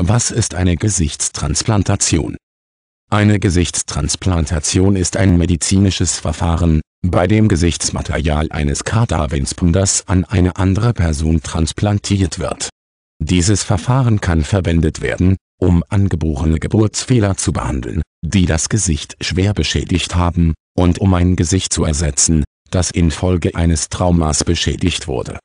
Was ist eine Gesichtstransplantation? Eine Gesichtstransplantation ist ein medizinisches Verfahren, bei dem Gesichtsmaterial eines Kadaverspenders an eine andere Person transplantiert wird. Dieses Verfahren kann verwendet werden, um angeborene Geburtsfehler zu behandeln, die das Gesicht schwer beschädigt haben, und um ein Gesicht zu ersetzen, das infolge eines Traumas beschädigt wurde.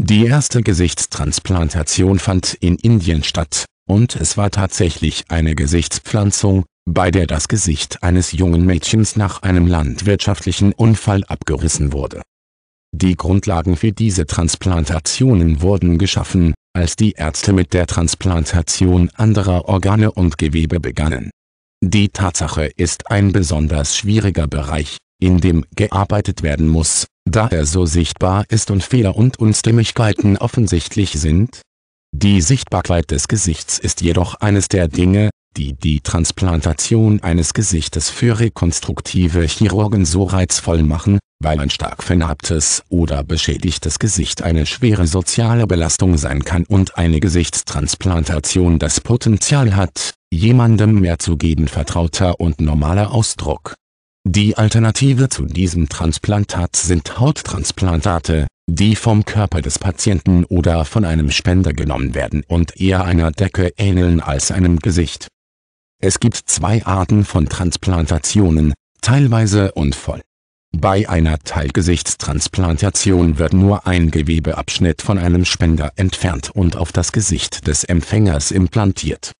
Die erste Gesichtstransplantation fand in Indien statt und es war tatsächlich eine Gesichtspflanzung, bei der das Gesicht eines jungen Mädchens nach einem landwirtschaftlichen Unfall abgerissen wurde. Die Grundlagen für diese Transplantationen wurden geschaffen, als die Ärzte mit der Transplantation anderer Organe und Gewebe begannen. Die Tatsache ist ein besonders schwieriger Bereich, in dem gearbeitet werden muss, da er so sichtbar ist und Fehler und Unstimmigkeiten offensichtlich sind, die Sichtbarkeit des Gesichts ist jedoch eines der Dinge, die die Transplantation eines Gesichtes für rekonstruktive Chirurgen so reizvoll machen, weil ein stark vernarbtes oder beschädigtes Gesicht eine schwere soziale Belastung sein kann und eine Gesichtstransplantation das Potenzial hat, jemandem mehr zu geben vertrauter und normaler Ausdruck. Die Alternative zu diesem Transplantat sind Hauttransplantate die vom Körper des Patienten oder von einem Spender genommen werden und eher einer Decke ähneln als einem Gesicht. Es gibt zwei Arten von Transplantationen, teilweise und voll. Bei einer Teilgesichtstransplantation wird nur ein Gewebeabschnitt von einem Spender entfernt und auf das Gesicht des Empfängers implantiert.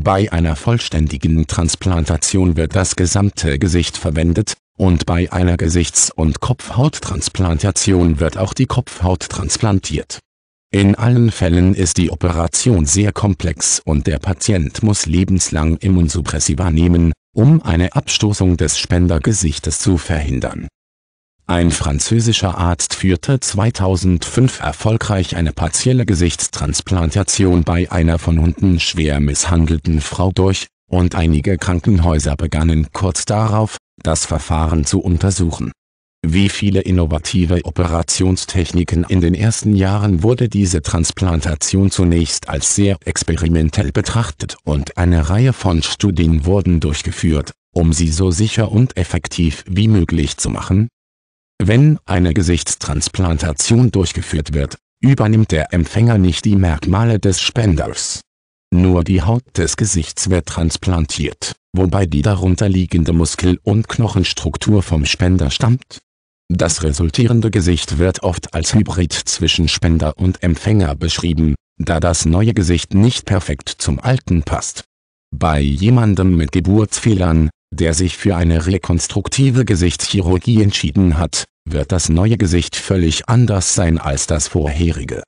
Bei einer vollständigen Transplantation wird das gesamte Gesicht verwendet, und bei einer Gesichts- und Kopfhauttransplantation wird auch die Kopfhaut transplantiert. In allen Fällen ist die Operation sehr komplex und der Patient muss lebenslang Immunsuppressiva nehmen, um eine Abstoßung des Spendergesichtes zu verhindern. Ein französischer Arzt führte 2005 erfolgreich eine partielle Gesichtstransplantation bei einer von Hunden schwer misshandelten Frau durch und einige Krankenhäuser begannen kurz darauf, das Verfahren zu untersuchen. Wie viele innovative Operationstechniken in den ersten Jahren wurde diese Transplantation zunächst als sehr experimentell betrachtet und eine Reihe von Studien wurden durchgeführt, um sie so sicher und effektiv wie möglich zu machen. Wenn eine Gesichtstransplantation durchgeführt wird, übernimmt der Empfänger nicht die Merkmale des Spenders. Nur die Haut des Gesichts wird transplantiert, wobei die darunterliegende Muskel- und Knochenstruktur vom Spender stammt. Das resultierende Gesicht wird oft als Hybrid zwischen Spender und Empfänger beschrieben, da das neue Gesicht nicht perfekt zum alten passt. Bei jemandem mit Geburtsfehlern, der sich für eine rekonstruktive Gesichtschirurgie entschieden hat, wird das neue Gesicht völlig anders sein als das vorherige